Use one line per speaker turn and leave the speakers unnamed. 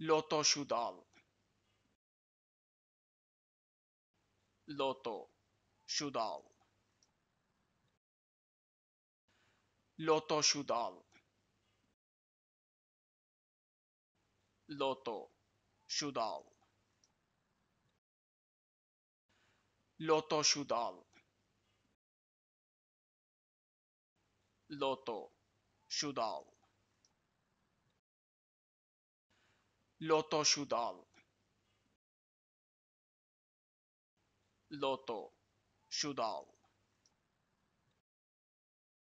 Loto Shudal. Loto Shudal. Loto Shudal. Loto Shudal. Loto Shudal. Loto Shudal. Loto Sudal. Loto Sudal.